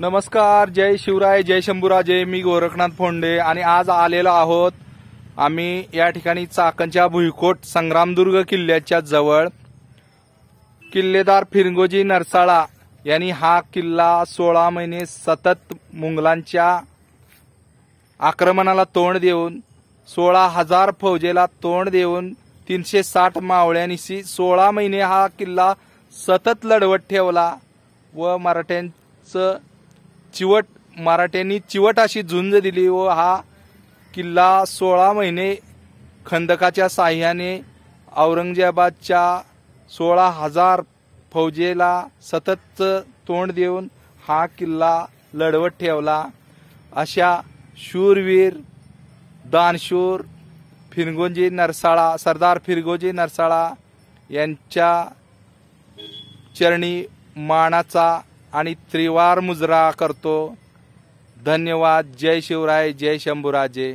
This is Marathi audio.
नमस्कार जय शिवराय जय शंभूराजे मी गोरखनाथ फोंडे आणि आज आलेलो आहोत आम्ही या ठिकाणी चाकणच्या भुईकोट संग्रामदुर्ग किल्ल्याच्या जवळ किल्लेदार फिरंगोजी नरसाळा यांनी हा किल्ला सोळा महिने सतत मुंगलांच्या आक्रमणाला तोंड देऊन सोळा हजार फौजेला तोंड देऊन तीनशे साठ मावळ्यांशी सोळा महिने हा किल्ला सतत लढवत ठेवला व मराठ्यांचं चिवट मराठ्यांनी चिवट अशी झुंज दिली व हा किल्ला सोळा महिने खंदकाच्या साह्याने औरंगजेबाच्या सोळा हजार फौजेला सतत तोंड देऊन हा किल्ला लढवत ठेवला अशा शूरवीर दानशूर फिरगोजी नरसाळा सरदार फिरगोजी नरसाळा यांच्या चरणी मानाचा आणि त्रिवार मुजरा करतो धन्यवाद जय शिवराय जय शंभूराजे